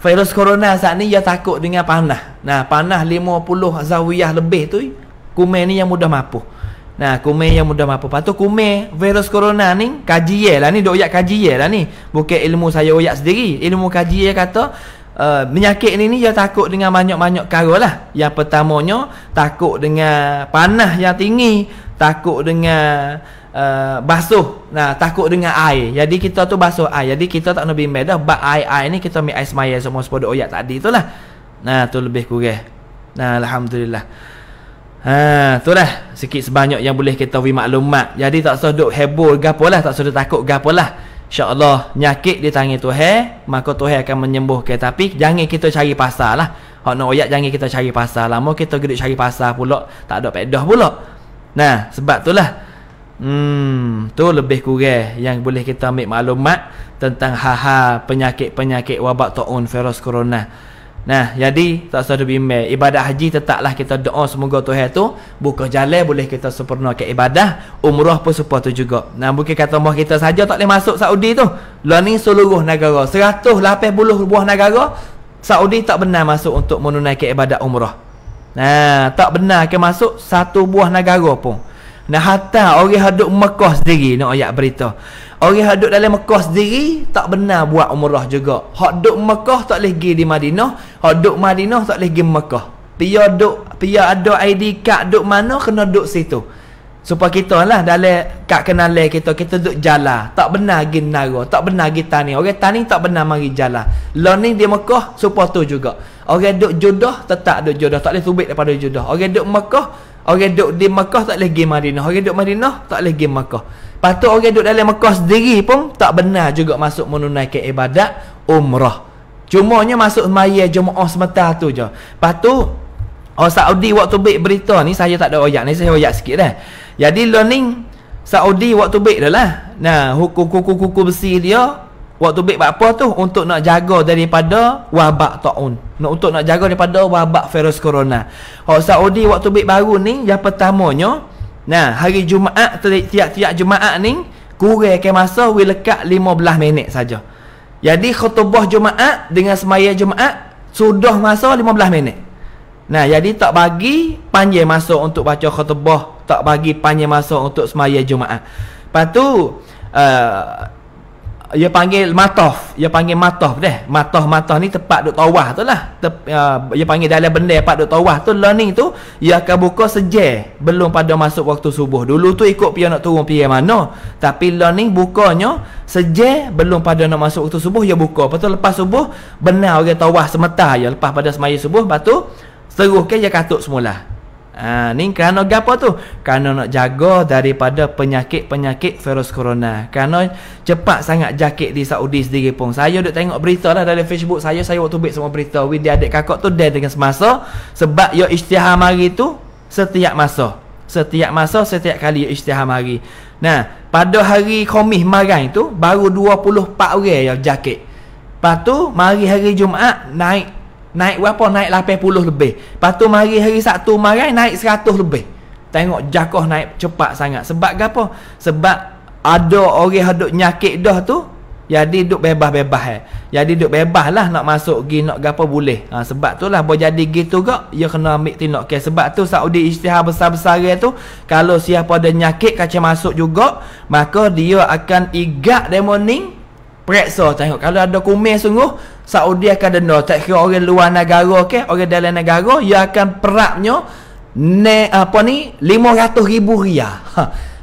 Virus corona saat ni dia takut dengan panah. Nah, panah 50 zawiyah lebih tu kumen ni yang mudah mampu. Nah, kumeh yang mudah apa patu kumeh virus corona ni kaji ye lah ni dok oyak kaji ye lah ni. Bukan ilmu saya oyak sendiri. Ilmu kaji ye kata uh, menyakit ni ni dia takut dengan banyak-banyak karo lah. Yang pertamanya takut dengan panah yang tinggi, takut dengan uh, basuh. Nah, takut dengan air. Jadi kita tu basuh air. Jadi kita tak nak bimbel dah bab air-air ni kita ambil air semaya semua sepodo oyak tadi itulah. Nah, tu lebih kurang. Nah, alhamdulillah. Ha, itulah sikit sebanyak yang boleh kita bagi maklumat. Jadi tak usah duk heboh gapolah, tak usah takut gapolah. InsyaAllah nyakit di tangan Tuhan, maka Tuhan akan menyembuhkan. Tapi jangan kita cari pasal lah. Hak nak oyak jangan kita cari pasal. Lama kita duduk cari pasal pula, tak ada pedah pula. Nah, sebab tu lah. Hmm, tu lebih kurang yang boleh kita ambil maklumat tentang ha-ha penyakit-penyakit wabak ta'un virus corona. Nah, jadi tak sadu bimbang. Ibadah haji tetaplah kita doa semoga Tuhan tu buka jalan boleh kita sempurna ke ibadah. Umrah pun sempat tu juga. Nah, bukan kata mah kita saja tak boleh masuk Saudi tu. Lah ni seluruh negara. 180 buah negara Saudi tak benar masuk untuk menunaikan ibadah umrah. Nah, tak benar ke masuk satu buah negara pun. Nah, hatta orang hadduk Mekah sendiri nak ayat berita. Orang hadut dalam Mekah sendiri tak benar buat umrah juga. Hak duk Mekah tak boleh pergi di Madinah, hak duk Madinah tak boleh pergi Mekah. Pia duk pia ada ID card duduk mana kena duduk situ. Supaya kita lah dalam kak kenal kita kita duduk jalan. Tak benar pergi Nara, tak benar pergi Tani. Orang Tani tak benar mari jalan. Learning di Mekah supaya tu juga. Orang duduk jodoh tetap duduk jodoh, tak boleh tubik daripada jodoh. Orang duduk Mekah Orang duduk di Makkah tak boleh pergi Madinah. Orang duduk Madinah tak boleh pergi Makkah. Lepas tu orang duduk dalam Mekah sendiri pun tak benar juga masuk menunaikan ibadat umrah. Cuma Cumanya masuk maya, jemaah semata tu je. Patu, tu orang Saudi waktu baik berita ni saya tak ada oyak ni saya oyak sikit dah. Jadi learning Saudi waktu baik dah lah. Nah, hukum kuku besi dia waktu baik buat apa tu? Untuk nak jaga daripada wabak ta'un. Nak, untuk nak jaga daripada wabak virus corona. Orang Saudi waktu baik baru ni yang pertamanya... Nah, hari Jumaat tiap-tiap Jumaat ni kurangkan masa we lekat 15 minit saja. Jadi khutbah Jumaat dengan semaya Jumaat sudah masa 15 minit. Nah, jadi tak bagi panjang masa untuk baca khutbah, tak bagi panjang masa untuk semaya Jumaat. Lepas tu uh, ia panggil matof ia panggil matof deh matof matof ni tempat duk tawah tu lah Tep, uh, ia panggil dalam benda tempat duk tawah tu learning tu ia akan buka sejar belum pada masuk waktu subuh dulu tu ikut pia nak turun pia mana tapi learning bukanya seje belum pada nak masuk waktu subuh ia buka lepas tu lepas subuh benar orang tawah semata ya lepas pada semaya subuh lepas tu seruhkan ia katuk semula Ha, ni kerana apa tu? Kerana nak jaga daripada penyakit-penyakit virus corona. Kerana cepat sangat jaket di Saudi sendiri pun. Saya duduk tengok berita lah dari Facebook saya. Saya waktu baik semua berita. Wih dia adik kakak tu dia dengan semasa. Sebab yo isytihar hari tu setiap masa. Setiap masa, setiap kali yo isytihar hari. Nah, pada hari komis marang tu, baru 24 orang yang jaket. Lepas tu, mari hari Jumaat naik Naik berapa? Naik 80 lebih. Lepas tu mari hari Sabtu marai naik 100 lebih. Tengok jakoh naik cepat sangat. Sebab apa? Sebab ada orang hadut nyakit dah tu. Jadi duk bebas-bebas eh. Jadi duk bebas lah nak masuk gi nak gapo boleh. Ha, sebab tu lah boleh jadi gitu gak. Ya kena ambil tindak ke. Sebab tu Saudi isytihar besar-besar tu. Kalau siapa ada nyakit kaca masuk juga. Maka dia akan igak demoning. Periksa tengok Kalau ada kumis sungguh Saudi akan denda Tak kira orang luar negara okay? Orang dalam negara Dia akan peraknya ne, Apa ni 500 ribu ria ha.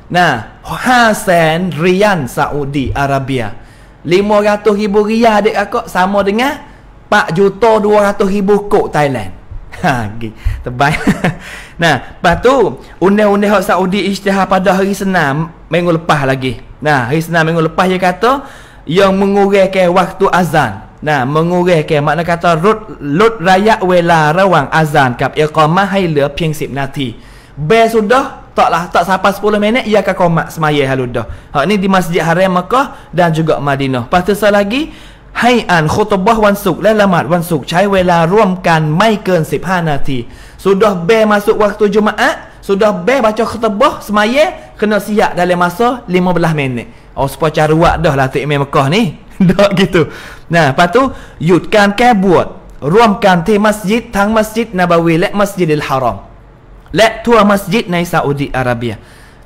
Nah Hasan Rian Saudi Arabia 500 ribu ria adik aku Sama dengan 4 juta 200 ribu kok Thailand Ha, terbaik Nah, lepas tu Undang-undang Saudi isytihar pada hari Senin Minggu lepas lagi Nah, hari Senin minggu lepas dia kata yang mengurangkan waktu azan. Nah, mengurangkan makna kata lut lut raya wela rawang azan kap iqamah hai leh pieng 10 nati. Be sudah taklah tak sampai 10 minit ia akan komat semaya halu dah. Ha ni di Masjid Haram Mekah dan juga Madinah. Pastu sel lagi hai an khutbah wan suk dan lamat wan suk chai wela ruamkan mai keun 15 ha nati. Sudah be masuk waktu Jumaat, sudah be baca khutbah semaya kena siap dalam masa 15 minit. Oh sepuluh caruak dah lah Tik Mekah ni dah gitu Nah lepas tu Yudkan buat Ruamkan di masjid Tang masjid Nabawi Lek masjidil haram Lek tua masjid Nai Saudi Arabia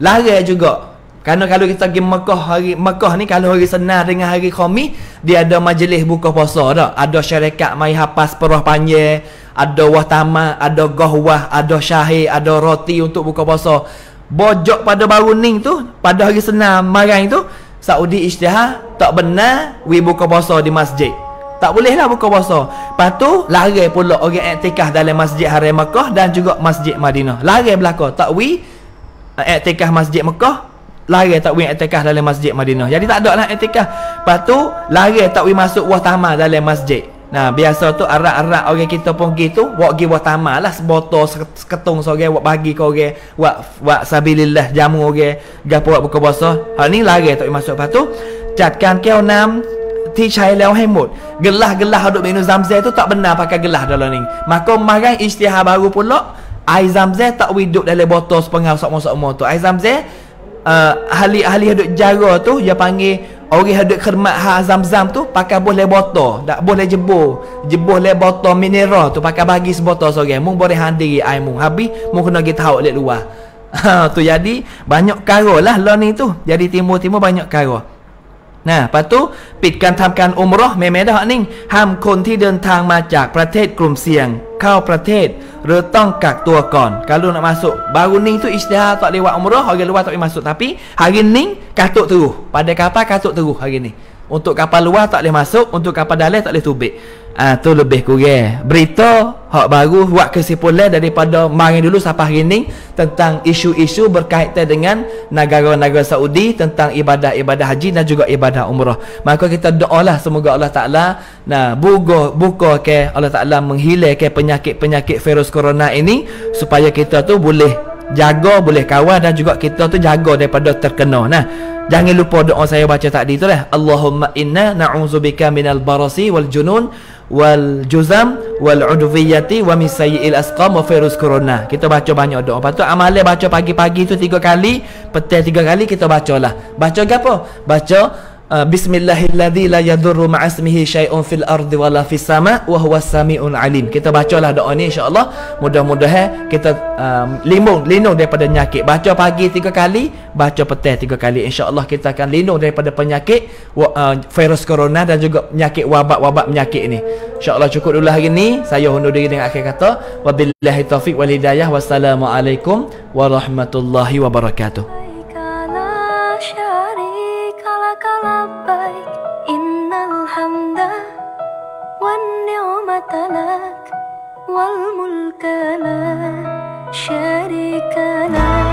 Lari juga Karena kalau kita pergi Mekah hari Mekah ni kalau hari senar dengan hari khomi Dia ada majlis buka puasa dah Ada syarikat mai hapas perah panjang ada wah tamah, ada gohwah, ada syahir, ada roti untuk buka puasa bojok pada baru ning tu pada hari senam marang tu Saudi ijtihad tak benar we buka puasa di masjid tak boleh lah buka puasa Lepas tu Lari pula orang etikah Dalam masjid Haram Mekah Dan juga masjid Madinah Lari belakang Tak we Etikah eh, masjid Mekah Lari tak we etikah Dalam masjid Madinah Jadi tak ada lah etikah Lepas tu Lari tak we masuk Wah tamah dalam masjid Nah, biasa tu arak-arak orang kita pun pergi tu, buat pergi buat tamar lah, sebotol seketung seorang, buat bagi ke orang, buat, buat sabilillah jamu orang, gapa buat buka puasa. Hal ni lagi tak masuk. Lepas catkan keo enam, ti chai leo hai mut. Gelah-gelah duk minum zamzai tu tak benar pakai gelah dalam ni. Maka marah istihar baru pula, air zamzai tak widuk dalam botol sepengah sok-sok-sok tu. Air zamzai, uh, eh, ahli-ahli duk jara tu, dia panggil Orang hadut khermat ha zam-zam tu pakai boleh botol, tak boleh jebol, jebol le botol mineral tu pakai bagi sebotol seorang. Mu boleh hadir ai mu habis mu kena kita hauk lek luar. Ha tu jadi banyak karolah lah ni tu. Jadi timur-timur banyak karol. Nah, lepas tu pitkan tamkan umrah memang dah ning ham kon ti deun thang ma jak prathet krum siang kau protes retong kak tua kon kalau nak masuk baru ning tu isytihar tak lewat umrah orang luar tak boleh masuk tapi hari ning katuk terus pada kapal katuk terus hari ni untuk kapal luar tak boleh masuk untuk kapal dalam tak boleh tubik uh, tu lebih kurang berita hak baru buat kesimpulan daripada mari dulu sampai hari ini tentang isu-isu berkaitan dengan negara-negara Saudi tentang ibadah-ibadah haji dan juga ibadah umrah maka kita doalah semoga Allah Ta'ala nah, buka, buka ke Allah Ta'ala menghilangkan penyakit-penyakit virus corona ini supaya kita tu boleh jaga boleh kawal dan juga kita tu jaga daripada terkena nah Jangan lupa doa saya baca tadi tu lah. Allahumma inna na'udzubika minal barasi wal junun wal juzam wal udwiyati wa misayil asqam wa virus corona. Kita baca banyak doa. Lepas tu amalan baca pagi-pagi tu tiga kali, petang tiga kali kita bacalah. Baca gapo? Baca, apa? baca Uh, bismillahilladzi la yadurru ma'asmihi syai'un fil ardi wala fis sama' wa huwa sami'un alim. Kita bacalah doa ni insya-Allah. Mudah-mudahan kita um, lindung lindung daripada penyakit. Baca pagi tiga kali, baca petang tiga kali. Insya-Allah kita akan lindung daripada penyakit uh, virus corona dan juga penyakit wabak-wabak penyakit ini. Insya-Allah cukup dulu hari ni. Saya undur diri dengan akhir kata, wabillahi taufik wal hidayah. Wassalamualaikum warahmatullahi wabarakatuh. لك لبيك إن الحمد والنعمة لك والملك لا شريك لك